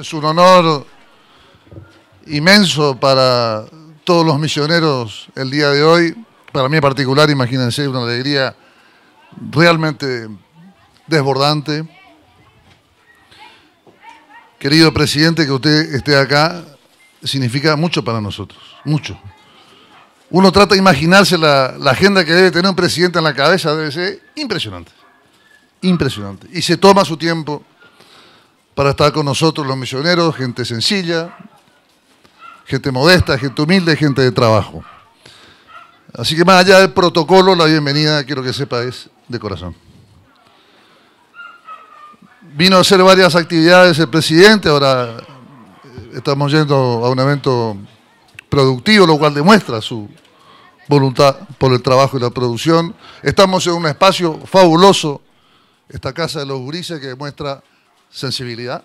Es un honor inmenso para todos los misioneros el día de hoy. Para mí en particular, imagínense, una alegría realmente desbordante. Querido presidente, que usted esté acá significa mucho para nosotros, mucho. Uno trata de imaginarse la, la agenda que debe tener un presidente en la cabeza, debe ser impresionante, impresionante. Y se toma su tiempo para estar con nosotros los misioneros, gente sencilla, gente modesta, gente humilde, gente de trabajo. Así que más allá del protocolo, la bienvenida, quiero que sepa, es de corazón. Vino a hacer varias actividades el presidente, ahora eh, estamos yendo a un evento productivo, lo cual demuestra su voluntad por el trabajo y la producción. Estamos en un espacio fabuloso, esta casa de los gurises, que demuestra sensibilidad.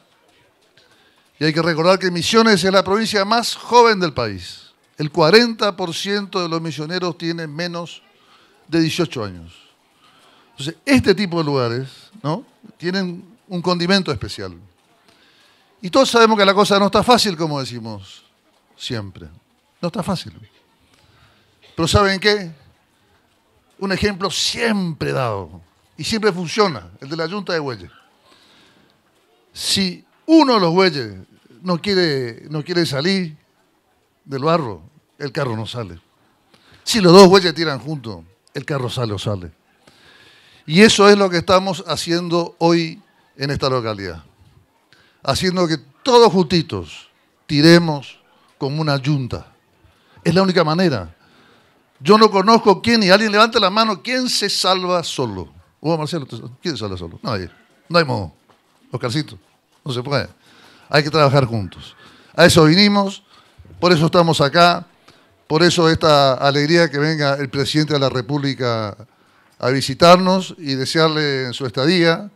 Y hay que recordar que Misiones es la provincia más joven del país. El 40% de los misioneros tienen menos de 18 años. Entonces, este tipo de lugares ¿no? tienen un condimento especial. Y todos sabemos que la cosa no está fácil, como decimos siempre. No está fácil. Pero ¿saben qué? Un ejemplo siempre dado y siempre funciona, el de la Junta de Huellas si uno de los bueyes no quiere, no quiere salir del barro, el carro no sale. Si los dos bueyes tiran juntos, el carro sale o sale. Y eso es lo que estamos haciendo hoy en esta localidad. Haciendo que todos juntitos tiremos como una yunta. Es la única manera. Yo no conozco quién, y alguien levanta la mano, ¿quién se salva solo? Hugo Marcelo, ¿quién se salva solo? Nadie. No hay modo. Oscarcito, no se puede. Hay que trabajar juntos. A eso vinimos, por eso estamos acá, por eso esta alegría que venga el presidente de la República a visitarnos y desearle en su estadía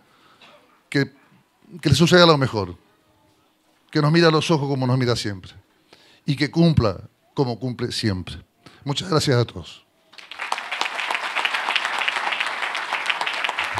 que, que le suceda lo mejor, que nos mira a los ojos como nos mira siempre y que cumpla como cumple siempre. Muchas gracias a todos.